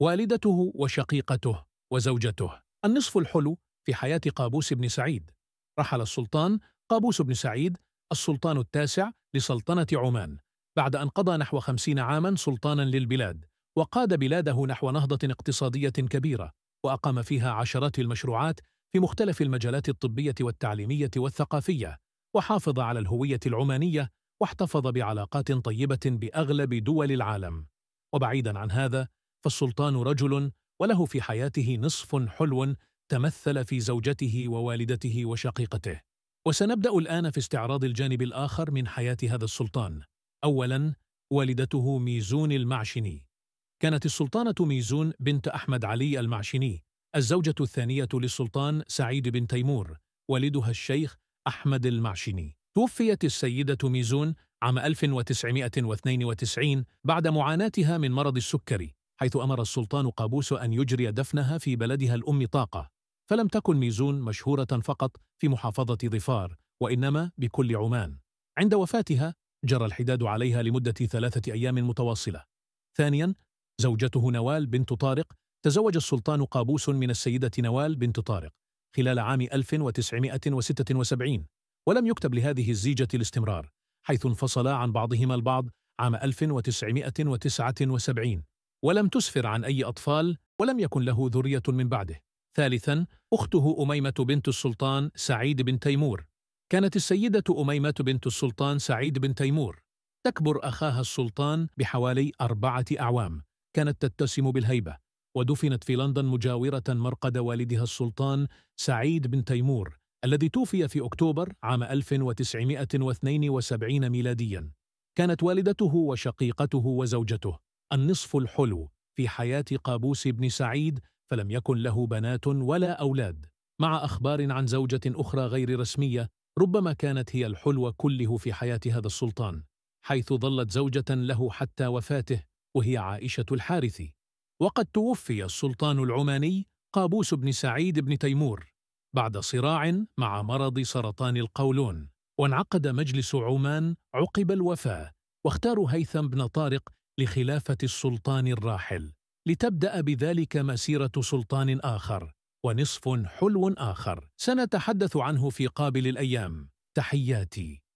والدته وشقيقته وزوجته النصف الحلو في حياة قابوس بن سعيد رحل السلطان قابوس بن سعيد السلطان التاسع لسلطنة عمان بعد أن قضى نحو خمسين عاما سلطانا للبلاد وقاد بلاده نحو نهضة اقتصادية كبيرة وأقام فيها عشرات المشروعات في مختلف المجالات الطبية والتعليمية والثقافية وحافظ على الهوية العمانية واحتفظ بعلاقات طيبة بأغلب دول العالم وبعيدا عن هذا فالسلطان رجل وله في حياته نصف حلو تمثل في زوجته ووالدته وشقيقته وسنبدأ الآن في استعراض الجانب الآخر من حياة هذا السلطان أولا والدته ميزون المعشني كانت السلطانة ميزون بنت أحمد علي المعشني الزوجة الثانية للسلطان سعيد بن تيمور والدها الشيخ أحمد المعشني توفيت السيدة ميزون عام 1992 بعد معاناتها من مرض السكري حيث أمر السلطان قابوس أن يجري دفنها في بلدها الأم طاقة فلم تكن ميزون مشهورة فقط في محافظة ظفار وإنما بكل عمان عند وفاتها جرى الحداد عليها لمدة ثلاثة أيام متواصلة ثانيا زوجته نوال بنت طارق تزوج السلطان قابوس من السيدة نوال بنت طارق خلال عام 1976 ولم يكتب لهذه الزيجة الاستمرار حيث انفصلا عن بعضهما البعض عام 1979 ولم تسفر عن أي أطفال ولم يكن له ذرية من بعده ثالثا أخته أميمة بنت السلطان سعيد بن تيمور كانت السيدة أميمة بنت السلطان سعيد بن تيمور تكبر أخاها السلطان بحوالي أربعة أعوام كانت تتسم بالهيبة ودفنت في لندن مجاورة مرقد والدها السلطان سعيد بن تيمور الذي توفي في أكتوبر عام 1972 ميلاديا كانت والدته وشقيقته وزوجته النصف الحلو في حياة قابوس بن سعيد فلم يكن له بنات ولا أولاد مع أخبار عن زوجة أخرى غير رسمية ربما كانت هي الحلوة كله في حياة هذا السلطان حيث ظلت زوجة له حتى وفاته وهي عائشة الحارثي وقد توفي السلطان العماني قابوس بن سعيد بن تيمور بعد صراع مع مرض سرطان القولون وانعقد مجلس عمان عقب الوفاة واختاروا هيثم بن طارق لخلافة السلطان الراحل لتبدأ بذلك مسيرة سلطان آخر ونصف حلو آخر سنتحدث عنه في قابل الأيام تحياتي